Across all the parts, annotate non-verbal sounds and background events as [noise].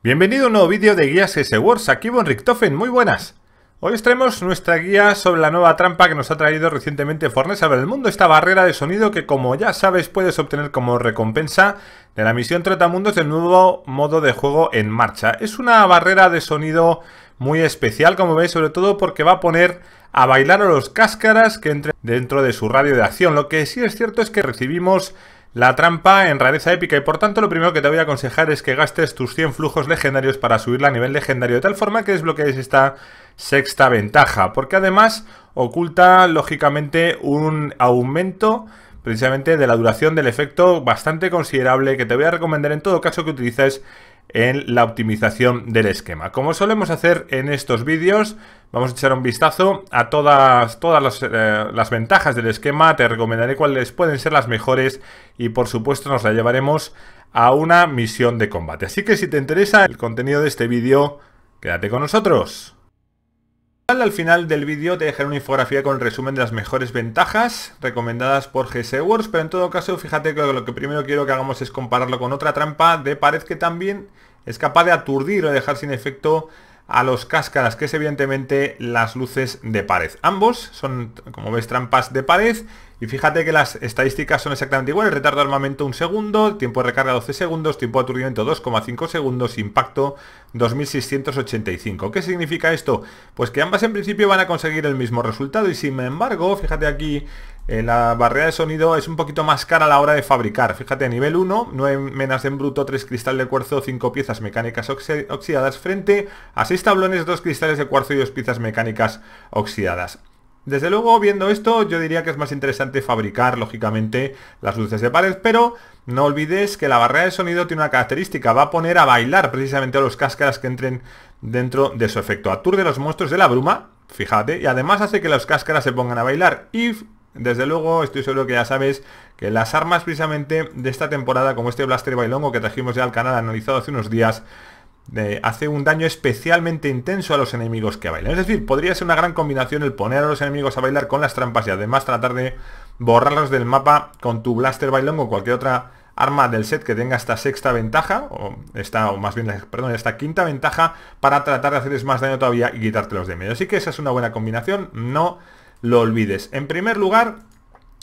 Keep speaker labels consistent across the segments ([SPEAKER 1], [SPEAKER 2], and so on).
[SPEAKER 1] Bienvenido a un nuevo vídeo de Guías S-Wars, aquí Von Richtofen, muy buenas. Hoy os traemos nuestra guía sobre la nueva trampa que nos ha traído recientemente Fornes sobre el mundo, esta barrera de sonido que como ya sabes puedes obtener como recompensa de la misión Trotamundos del nuevo modo de juego en marcha. Es una barrera de sonido muy especial, como veis, sobre todo porque va a poner a bailar a los cáscaras que entren dentro de su radio de acción. Lo que sí es cierto es que recibimos la trampa en rareza épica y por tanto lo primero que te voy a aconsejar es que gastes tus 100 flujos legendarios para subirla a nivel legendario de tal forma que desbloquees esta sexta ventaja, porque además oculta lógicamente un aumento precisamente de la duración del efecto bastante considerable que te voy a recomendar en todo caso que utilices en la optimización del esquema. Como solemos hacer en estos vídeos, vamos a echar un vistazo a todas, todas las, eh, las, ventajas del esquema, te recomendaré cuáles pueden ser las mejores y por supuesto nos la llevaremos a una misión de combate. Así que si te interesa el contenido de este vídeo, quédate con nosotros. Al final del vídeo te dejaré una infografía con el resumen de las mejores ventajas recomendadas por GS pero en todo caso fíjate que lo que primero quiero que hagamos es compararlo con otra trampa de pared que también es capaz de aturdir o dejar sin efecto a los cáscaras, que es evidentemente las luces de pared. Ambos son, como ves, trampas de pared y fíjate que las estadísticas son exactamente iguales. Retardo de armamento un segundo, tiempo de recarga 12 segundos, tiempo de aturdimiento 2,5 segundos, impacto 2685. ¿Qué significa esto? Pues que ambas en principio van a conseguir el mismo resultado y sin embargo, fíjate aquí, eh, la barrera de sonido es un poquito más cara a la hora de fabricar. Fíjate, a nivel 1, 9 menas en bruto, 3 cristal de cuarzo, 5 piezas mecánicas oxidadas frente a 6 tablones, 2 cristales de cuarzo y 2 piezas mecánicas oxidadas. Desde luego, viendo esto, yo diría que es más interesante fabricar, lógicamente, las luces de pared, pero no olvides que la barrera de sonido tiene una característica, va a poner a bailar precisamente a los cáscaras que entren dentro de su efecto. Aturde los monstruos de la bruma, fíjate, y además hace que las cáscaras se pongan a bailar. Y desde luego, estoy seguro que ya sabes que las armas precisamente de esta temporada, como este Blaster Bailongo que trajimos ya al canal analizado hace unos días, hace un daño especialmente intenso a los enemigos que bailan. Es decir, podría ser una gran combinación el poner a los enemigos a bailar con las trampas y además tratar de borrarlos del mapa con tu blaster bailón o cualquier otra arma del set que tenga esta sexta ventaja, o esta, o más bien, perdón, esta quinta ventaja para tratar de hacerles más daño todavía y quitártelos de medio. Así que esa es una buena combinación, no lo olvides. En primer lugar,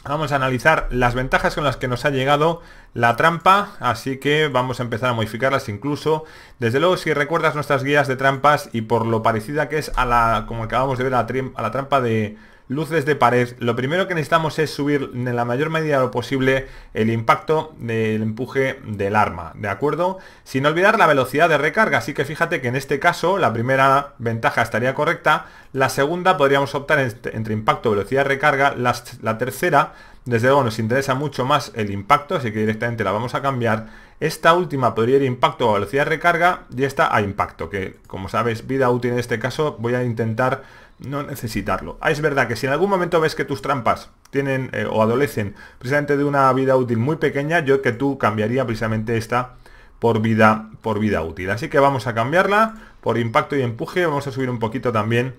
[SPEAKER 1] Vamos a analizar las ventajas con las que nos ha llegado la trampa, así que vamos a empezar a modificarlas incluso. Desde luego, si recuerdas nuestras guías de trampas y por lo parecida que es a la, como acabamos de ver, a la, la trampa de luces de pared, lo primero que necesitamos es subir en la mayor medida lo posible el impacto del empuje del arma, ¿de acuerdo? Sin olvidar la velocidad de recarga, así que fíjate que en este caso la primera ventaja estaría correcta, la segunda podríamos optar este, entre impacto, velocidad de recarga, la, tercera desde luego nos interesa mucho más el impacto, así que directamente la vamos a cambiar. Esta última podría ir impacto o velocidad de recarga y esta a impacto, que como sabes vida útil en este caso, voy a intentar no necesitarlo. Ah, es verdad que si en algún momento ves que tus trampas tienen eh, o adolecen precisamente de una vida útil muy pequeña, yo que tú cambiaría precisamente esta por vida, por vida útil. Así que vamos a cambiarla por impacto y empuje. Vamos a subir un poquito también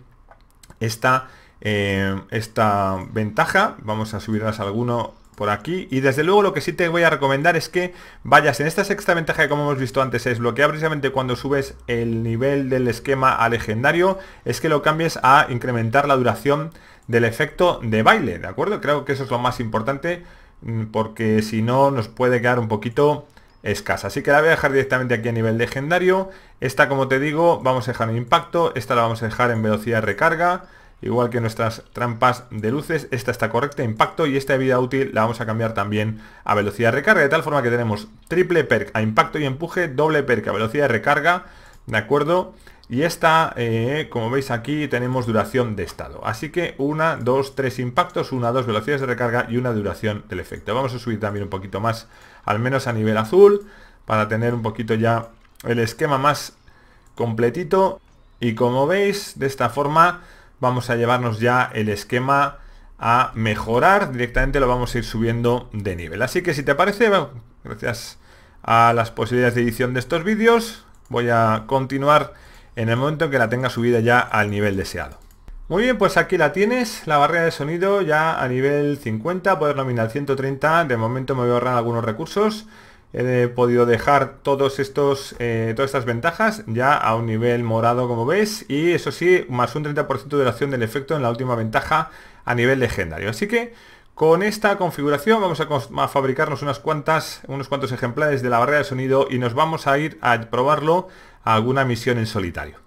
[SPEAKER 1] esta, eh, esta ventaja. Vamos a subirlas a alguno por aquí. Y desde luego lo que sí te voy a recomendar es que vayas en esta sexta ventaja que como hemos visto antes es bloquear precisamente cuando subes el nivel del esquema a legendario, es que lo cambies a incrementar la duración del efecto de baile, ¿de acuerdo? Creo que eso es lo más importante mm, porque si no nos puede quedar un poquito escasa. Así que la voy a dejar directamente aquí a nivel legendario. Esta, como te digo, vamos a dejar en impacto. Esta la vamos a dejar en velocidad de recarga igual que nuestras trampas de luces. Esta está correcta, impacto, y esta vida útil la vamos a cambiar también a velocidad de recarga, de tal forma que tenemos triple perk a impacto y empuje, doble perk a velocidad de recarga, ¿de acuerdo? Y esta, eh, como veis aquí, tenemos duración de estado. Así que una, dos, tres impactos, una, dos velocidades de recarga y una duración del efecto. Vamos a subir también un poquito más, al menos a nivel azul, para tener un poquito ya el esquema más completito. Y como veis, de esta forma vamos a llevarnos ya el esquema a mejorar. Directamente lo vamos a ir subiendo de nivel. Así que si te parece, gracias a las posibilidades de edición de estos vídeos, voy a continuar en el momento en que la tenga subida ya al nivel deseado. Muy bien, pues aquí la tienes, la barrera de sonido ya a nivel 50, poder nominar 130, de momento me voy a ahorrar algunos recursos he podido dejar todos estos, eh, todas estas ventajas ya a un nivel morado como veis y eso sí, más un 30% de duración del efecto en la última ventaja a nivel legendario. Así que con esta configuración vamos a, fabricarnos unas cuantas, unos cuantos ejemplares de la barrera de sonido y nos vamos a ir a probarlo a alguna misión en solitario.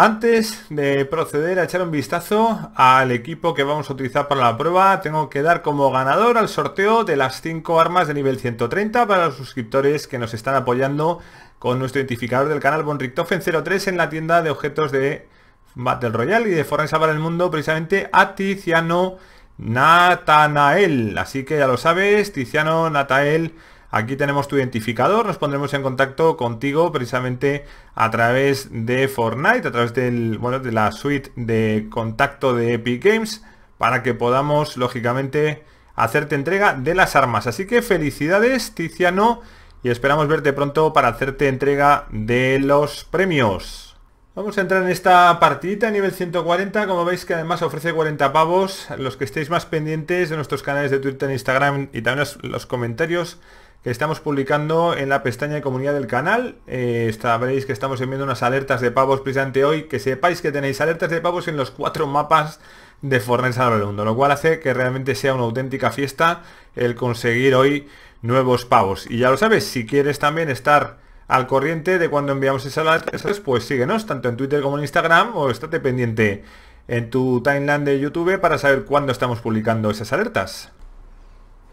[SPEAKER 1] Antes de proceder a echar un vistazo al equipo que vamos a utilizar para la prueba, tengo que dar como ganador al sorteo de las 5 armas de nivel 130 para los suscriptores que nos están apoyando con nuestro identificador del canal bonrichtofen 03 en la tienda de objetos de Battle Royale y de Forza para el Mundo, precisamente a Tiziano Natanael. Así que ya lo sabes, Tiziano Natanael Aquí tenemos tu identificador, nos pondremos en contacto contigo precisamente a través de Fortnite, a través del, bueno, de la suite de contacto de Epic Games, para que podamos, lógicamente, hacerte entrega de las armas. Así que felicidades, Tiziano, y esperamos verte pronto para hacerte entrega de los premios. Vamos a entrar en esta partidita nivel 140, como veis que además ofrece 40 pavos. Los que estéis más pendientes de nuestros canales de Twitter e Instagram y también los comentarios que estamos publicando en la pestaña de comunidad del canal. Eh, veréis que estamos enviando unas alertas de pavos precisamente hoy. Que sepáis que tenéis alertas de pavos en los cuatro mapas de Fortnite al mundo, lo cual hace que realmente sea una auténtica fiesta el conseguir hoy nuevos pavos. Y ya lo sabes, si quieres también estar al corriente de cuando enviamos esas alertas, pues síguenos tanto en Twitter como en Instagram o estate pendiente en tu timeline de YouTube para saber cuándo estamos publicando esas alertas.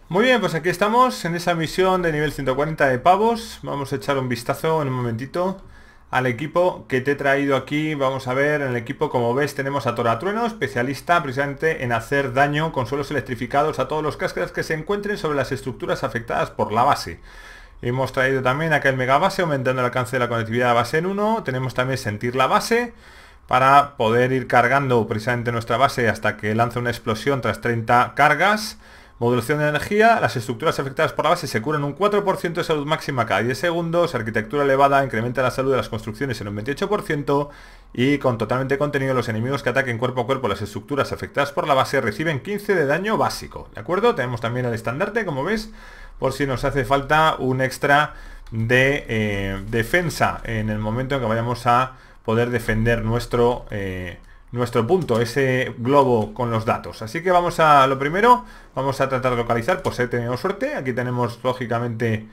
[SPEAKER 1] Muy bien, pues aquí estamos en esa misión de nivel 140 de pavos. Vamos a echar un vistazo en un momentito al equipo que te he traído aquí. Vamos a ver, en el equipo como ves tenemos a Toratrueno, especialista precisamente en hacer daño con suelos electrificados a todos los cáscaras que se encuentren sobre las estructuras afectadas por la base. Hemos traído también acá el megabase, aumentando el alcance de la conectividad a base en 1. Tenemos también sentir la base para poder ir cargando precisamente nuestra base hasta que lance una explosión tras 30 cargas. Modulación de energía, las estructuras afectadas por la base se curan un 4% de salud máxima cada 10 segundos, arquitectura elevada incrementa la salud de las construcciones en un 28% y con totalmente contenido los enemigos que ataquen cuerpo a cuerpo las estructuras afectadas por la base reciben 15 de daño básico, ¿de acuerdo? Tenemos también el estandarte, como ves, por si nos hace falta un extra de eh, defensa en el momento en que vayamos a poder defender nuestro... Eh, nuestro punto, ese globo con los datos. Así que vamos a lo primero, vamos a tratar de localizar, pues he tenido suerte, aquí tenemos lógicamente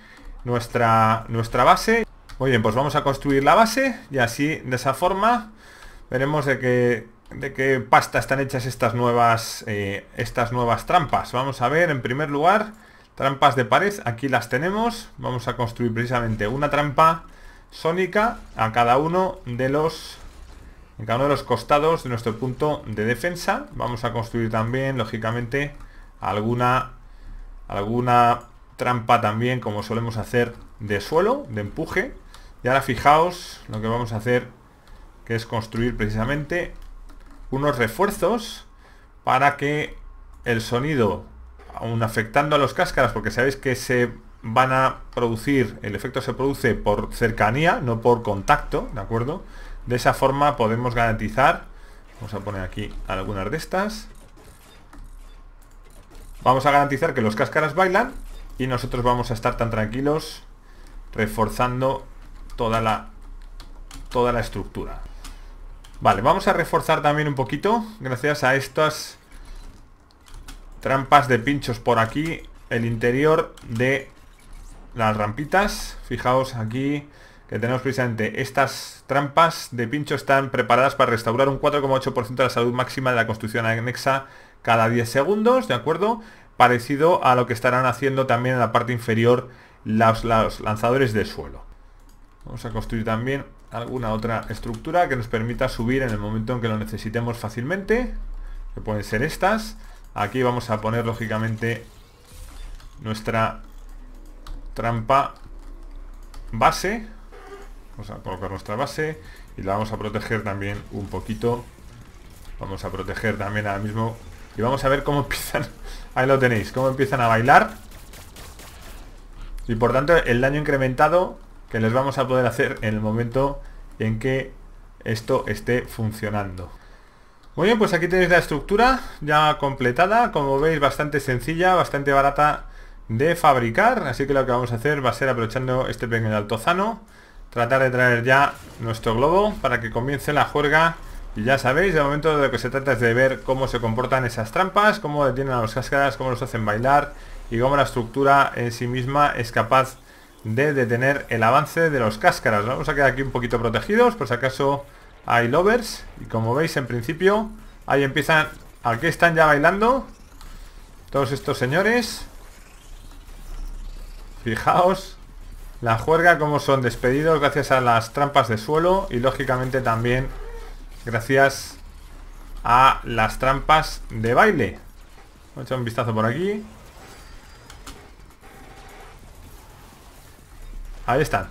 [SPEAKER 1] nuestra, nuestra base. Muy bien, pues vamos a construir la base y así de esa forma veremos de qué, de qué pasta están hechas estas nuevas, eh, estas nuevas trampas. Vamos a ver en primer lugar trampas de pared, aquí las tenemos, vamos a construir precisamente una trampa sónica a cada uno de los en cada uno de los costados de nuestro punto de defensa. Vamos a construir también, lógicamente, alguna, alguna trampa también, como solemos hacer, de suelo, de empuje. Y ahora fijaos lo que vamos a hacer, que es construir precisamente unos refuerzos para que el sonido, aún afectando a los cáscaras, porque sabéis que se van a producir, el efecto se produce por cercanía, no por contacto, ¿de acuerdo? De esa forma podemos garantizar, vamos a poner aquí algunas de estas, vamos a garantizar que los cáscaras bailan y nosotros vamos a estar tan tranquilos reforzando toda la, toda la estructura. Vale, vamos a reforzar también un poquito, gracias a estas trampas de pinchos por aquí, el interior de las rampitas. Fijaos aquí, tenemos precisamente estas trampas de pincho están preparadas para restaurar un 4,8% de la salud máxima de la construcción anexa cada 10 segundos, ¿de acuerdo? Parecido a lo que estarán haciendo también en la parte inferior los, los lanzadores de suelo. Vamos a construir también alguna otra estructura que nos permita subir en el momento en que lo necesitemos fácilmente, que pueden ser estas. Aquí vamos a poner lógicamente nuestra trampa base vamos a colocar nuestra base y la vamos a proteger también un poquito vamos a proteger también ahora mismo y vamos a ver cómo [laughs] empiezan ahí lo tenéis, cómo empiezan a bailar y por tanto el daño incrementado que les vamos a poder hacer en el momento en que esto esté funcionando muy bien, pues aquí tenéis la estructura ya completada, como veis bastante sencilla, bastante barata de fabricar, así que lo que vamos a hacer va a ser aprovechando este pequeño altozano tratar de traer ya nuestro globo para que comience la juerga y ya sabéis, de momento de lo que se trata es de ver cómo se comportan esas trampas, cómo detienen a los cáscaras, cómo los hacen bailar y cómo la estructura en sí misma es capaz de detener el avance de los cáscaras. Vamos a quedar aquí un poquito protegidos, por si acaso hay lovers. Y como veis, en principio, ahí empiezan... Aquí están ya bailando todos estos señores. Fijaos la juerga como son despedidos gracias a las trampas de suelo y lógicamente también gracias a las trampas de baile. Voy a echar un vistazo por aquí. Ahí están.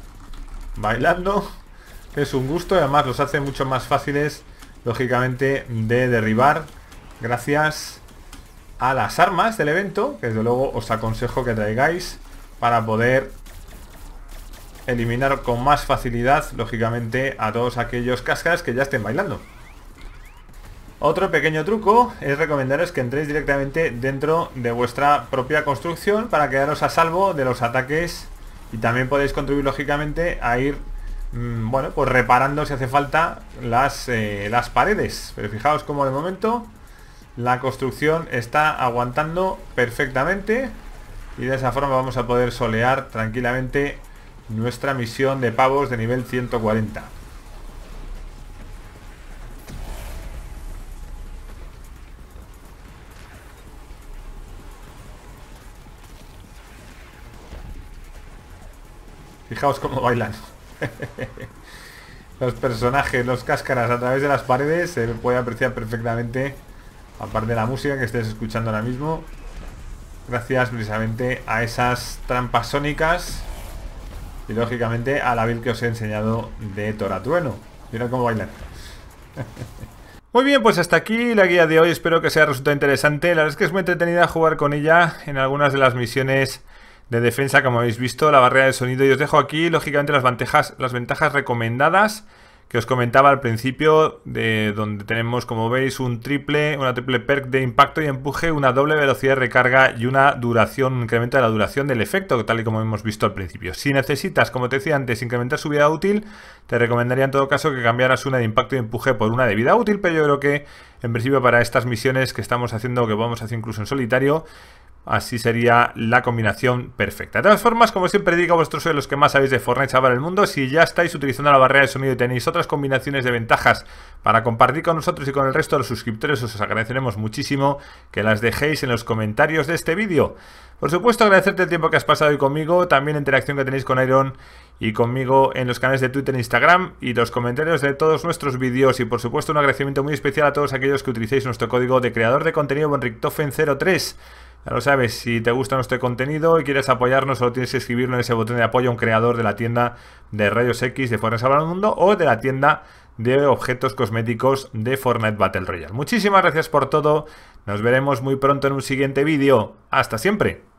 [SPEAKER 1] Bailando. Es un gusto y además los hace mucho más fáciles, lógicamente, de derribar. Gracias a las armas del evento, que desde luego os aconsejo que traigáis para poder eliminar con más facilidad, lógicamente, a todos aquellos cascas que ya estén bailando. Otro pequeño truco es recomendaros que entréis directamente dentro de vuestra propia construcción para quedaros a salvo de los ataques y también podéis contribuir lógicamente a ir mm, bueno, pues reparando si hace falta las, eh, las paredes. Pero fijaos como de momento la construcción está aguantando perfectamente y de esa forma vamos a poder solear tranquilamente nuestra misión de pavos de nivel 140. Fijaos cómo bailan. [laughs] los personajes, los cáscaras a través de las paredes se puede apreciar perfectamente, aparte de la música que estés escuchando ahora mismo, gracias precisamente a esas trampas sónicas y lógicamente a la build que os he enseñado de Toratueno. Mira cómo bailar. [laughs] Muy bien, pues hasta aquí la guía de hoy. Espero que haya resultado interesante. La verdad es que es muy entretenida jugar con ella en algunas de las misiones de defensa, como habéis visto, la barrera de sonido. Y os dejo aquí, lógicamente, las ventajas, las ventajas recomendadas que os comentaba al principio, de donde tenemos, como veis, un triple, una triple perk de impacto y empuje, una doble velocidad de recarga y una duración, un incremento de la duración del efecto, tal y como hemos visto al principio. Si necesitas, como te decía antes, incrementar su vida útil, te recomendaría en todo caso que cambiaras una de impacto y empuje por una de vida útil, pero yo creo que, en principio, para estas misiones que estamos haciendo, que vamos a hacer incluso en solitario, Así sería la combinación perfecta. De todas formas, como siempre digo, vosotros sois los que más sabéis de Fortnite para el mundo. Si ya estáis utilizando la barrera de sonido y tenéis otras combinaciones de ventajas para compartir con nosotros y con el resto de los suscriptores, os agradeceremos muchísimo que las dejéis en los comentarios de este vídeo. Por supuesto, agradecerte el tiempo que has pasado hoy conmigo, también la interacción que tenéis con Iron y conmigo en los canales de Twitter e Instagram y los comentarios de todos nuestros vídeos y por supuesto un agradecimiento muy especial a todos aquellos que utilicéis nuestro código de creador de contenido rictofen 03 ya lo sabes, si te gusta nuestro contenido y quieres apoyarnos, solo tienes que escribirlo en ese botón de apoyo a un creador de la tienda de Rayos X de Fortnite Salvar al Mundo o de la tienda de objetos cosméticos de Fortnite Battle Royale. Muchísimas gracias por todo, nos veremos muy pronto en un siguiente vídeo. ¡Hasta siempre!